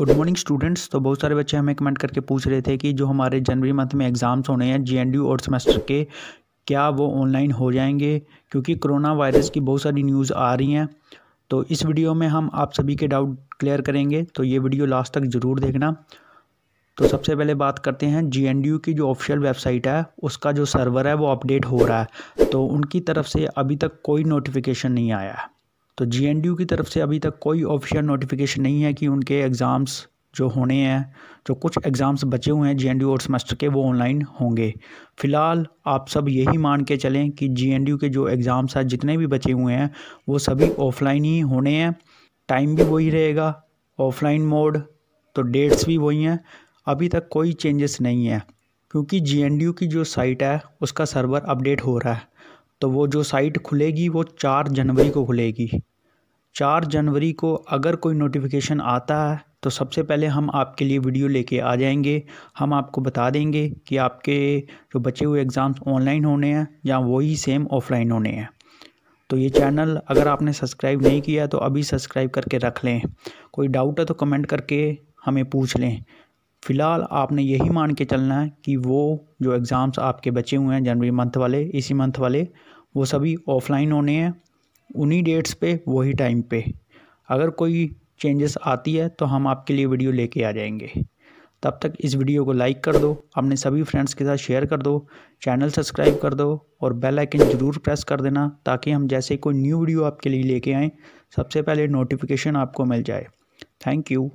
good morning students तो बहुत सारे बच्चे हमें कमेंट करके पूछ रहे थे कि जो हमारे जनवरी मंथ में एग्ज़ाम्स होने हैं जीएनडीयू और सेमेस्टर के क्या वो ऑनलाइन हो जाएंगे क्योंकि कोरोना वायरस की बहुत सारी न्यूज़ आ रही हैं तो इस वीडियो में हम आप सभी के डाउट क्लियर करेंगे तो ये वीडियो लास्ट तक ज़रूर देखना तो सबसे पहले बात करते हैं जी की जो ऑफिशियल वेबसाइट है उसका जो सर्वर है वो अपडेट हो रहा है तो उनकी तरफ से अभी तक कोई नोटिफिकेशन नहीं आया है तो जे की तरफ से अभी तक कोई ऑफिशियल नोटिफिकेशन नहीं है कि उनके एग्ज़ाम्स जो होने हैं जो कुछ एग्ज़ाम्स बचे हुए हैं जे और सेमेस्टर के वो ऑनलाइन होंगे फ़िलहाल आप सब यही मान के चलें कि जे के जो एग्ज़ाम्स हैं जितने भी बचे हुए हैं वो सभी ऑफ़लाइन ही होने हैं टाइम भी वही रहेगा ऑफ़लाइन मोड तो डेट्स भी वही हैं अभी तक कोई चेंजेस नहीं है क्योंकि जी की जो साइट है उसका सर्वर अपडेट हो रहा है तो वो जो साइट खुलेगी वो चार जनवरी को खुलेगी चार जनवरी को अगर कोई नोटिफिकेशन आता है तो सबसे पहले हम आपके लिए वीडियो लेके आ जाएंगे हम आपको बता देंगे कि आपके जो बचे हुए एग्ज़ाम्स ऑनलाइन होने हैं या वही सेम ऑफलाइन होने हैं तो ये चैनल अगर आपने सब्सक्राइब नहीं किया तो अभी सब्सक्राइब करके रख लें कोई डाउट है तो कमेंट करके हमें पूछ लें फ़िलहाल आपने यही मान के चलना है कि वो जो एग्ज़ाम्स आपके बचे हुए हैं जनवरी मंथ वाले इसी मंथ वाले वो सभी ऑफ़लाइन होने हैं उन्हीं डेट्स पे वही टाइम पे अगर कोई चेंजेस आती है तो हम आपके लिए वीडियो लेके आ जाएंगे तब तक इस वीडियो को लाइक कर दो अपने सभी फ्रेंड्स के साथ शेयर कर दो चैनल सब्सक्राइब कर दो और बेल आइकन ज़रूर प्रेस कर देना ताकि हम जैसे कोई न्यू वीडियो आपके लिए लेके आएँ सबसे पहले नोटिफिकेशन आपको मिल जाए थैंक यू